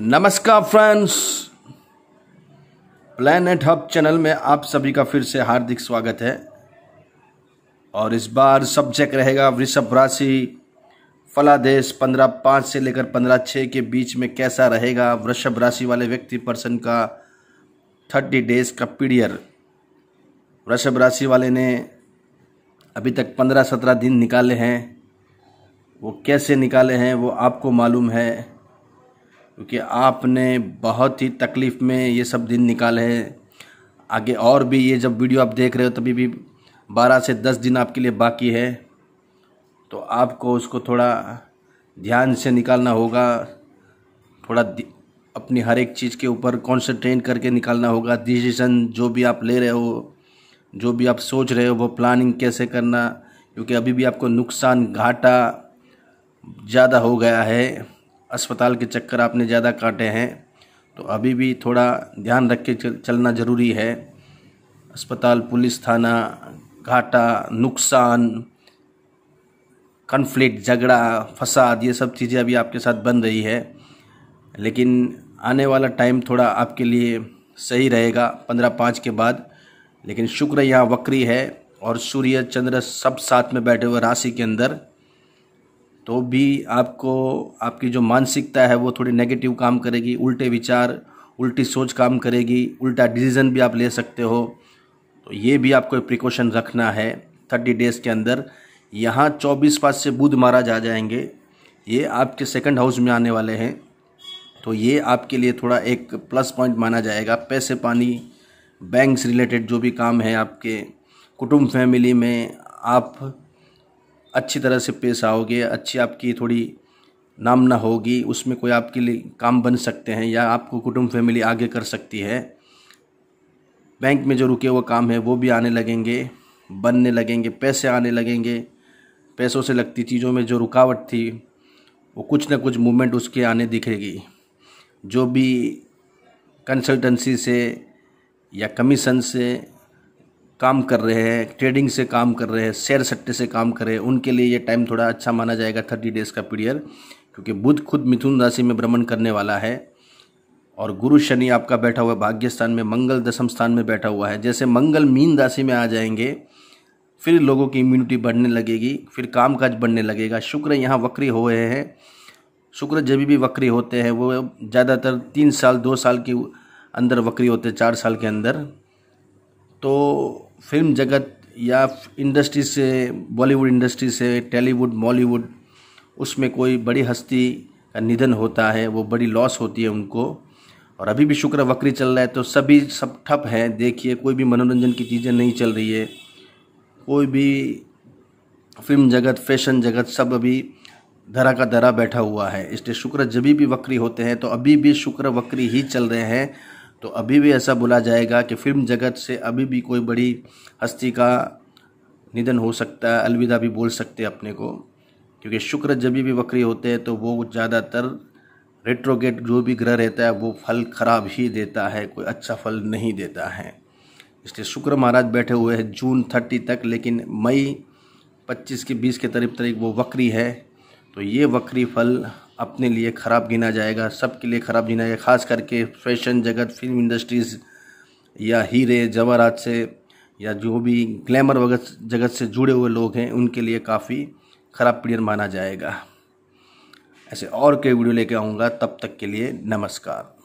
नमस्कार friends planet hub channel में आप सभी का फिर से हार्दिक स्वागत है और इस बार सब्जेक्ट रहेगा वृषभ राशि फलादेश पंद्रह पाँच से लेकर पंद्रह छः के बीच में कैसा रहेगा वृषभ राशि वाले व्यक्ति पर्सन का थर्टी डेज का पीडियर वृषभ राशि वाले ने अभी तक पंद्रह सत्रह दिन निकाले हैं वो कैसे निकाले हैं वो आपको मालूम है क्योंकि आपने बहुत ही तकलीफ़ में ये सब दिन निकाले हैं आगे और भी ये जब वीडियो आप देख रहे हो तभी भी बारह से दस दिन आपके लिए बाकी है तो आपको उसको थोड़ा ध्यान से निकालना होगा थोड़ा अपनी हर एक चीज़ के ऊपर कॉन्सनट्रेट करके निकालना होगा डिसीजन जो भी आप ले रहे हो जो भी आप सोच रहे हो वो प्लानिंग कैसे करना क्योंकि अभी भी आपको नुकसान घाटा ज़्यादा हो गया है अस्पताल के चक्कर आपने ज़्यादा काटे हैं तो अभी भी थोड़ा ध्यान रख के चलना ज़रूरी है अस्पताल पुलिस थाना घाटा नुकसान कन्फ्लिक्ट झगड़ा फसाद ये सब चीज़ें अभी आपके साथ बन रही है लेकिन आने वाला टाइम थोड़ा आपके लिए सही रहेगा पंद्रह पाँच के बाद लेकिन शुक्र यहाँ वक्री है और सूर्य चंद्र सब साथ में बैठे हुए राशि के अंदर तो भी आपको आपकी जो मानसिकता है वो थोड़ी नेगेटिव काम करेगी उल्टे विचार उल्टी सोच काम करेगी उल्टा डिसीज़न भी आप ले सकते हो तो ये भी आपको प्रिकॉशन रखना है थर्टी डेज़ के अंदर यहाँ चौबीस पास से बुध महाराज आ जाएंगे ये आपके सेकंड हाउस में आने वाले हैं तो ये आपके लिए थोड़ा एक प्लस पॉइंट माना जाएगा पैसे पानी बैंक रिलेटेड जो भी काम है आपके कुटुंब फैमिली में आप अच्छी तरह से पेश आओगे अच्छी आपकी थोड़ी नाम ना होगी उसमें कोई आपके लिए काम बन सकते हैं या आपको कुटुंब फैमिली आगे कर सकती है बैंक में जो रुके हुए काम है वो भी आने लगेंगे बनने लगेंगे पैसे आने लगेंगे पैसों से लगती चीज़ों में जो रुकावट थी वो कुछ ना कुछ मूवमेंट उसके आने दिखेगी जो भी कंसल्टेंसी से या कमीशन से काम कर रहे हैं ट्रेडिंग से काम कर रहे हैं शेयर सट्टे से काम कर रहे हैं उनके लिए ये टाइम थोड़ा अच्छा माना जाएगा थर्टी डेज़ का पीरियड क्योंकि बुध खुद मिथुन राशि में भ्रमण करने वाला है और गुरु शनि आपका बैठा हुआ भाग्य स्थान में मंगल दशम स्थान में बैठा हुआ है जैसे मंगल मीन राशि में आ जाएंगे फिर लोगों की इम्यूनिटी बढ़ने लगेगी फिर कामकाज बढ़ने लगेगा शुक्र यहाँ वक्री हो रहे हैं शुक्र जब भी वक्री होते हैं वो ज़्यादातर तीन साल दो साल के अंदर वक्री होते हैं चार साल के अंदर तो फिल्म जगत या इंडस्ट्री से बॉलीवुड इंडस्ट्री से टेलीवुड मॉलीवुड उसमें कोई बड़ी हस्ती का निधन होता है वो बड़ी लॉस होती है उनको और अभी भी शुक्र वक्री चल रहा है तो सभी सब ठप हैं देखिए कोई भी मनोरंजन की चीज़ें नहीं चल रही है कोई भी फिल्म जगत फैशन जगत सब अभी धरा का धरा बैठा हुआ है इसलिए शुक्र जब भी वक्री होते हैं तो अभी भी शुक्र वक्री ही चल रहे हैं तो अभी भी ऐसा बोला जाएगा कि फिल्म जगत से अभी भी कोई बड़ी हस्ती का निधन हो सकता है अलविदा भी बोल सकते हैं अपने को क्योंकि शुक्र जब भी वक्री होते हैं तो वो ज़्यादातर रेट्रोगेट जो भी ग्रह रहता है वो फल खराब ही देता है कोई अच्छा फल नहीं देता है इसलिए शुक्र महाराज बैठे हुए हैं जून थर्टी तक लेकिन मई पच्चीस के बीस के करीब तरीक वो वक्री है तो ये वक्री फल अपने लिए ख़राब गिना जाएगा सब के लिए ख़राब गिना जाएगा ख़ास करके फैशन जगत फिल्म इंडस्ट्रीज़ या हीरे जवाहरात से या जो भी ग्लैमर वगत जगत से जुड़े हुए लोग हैं उनके लिए काफ़ी ख़राब पीरियड माना जाएगा ऐसे और कई वीडियो लेके आऊँगा तब तक के लिए नमस्कार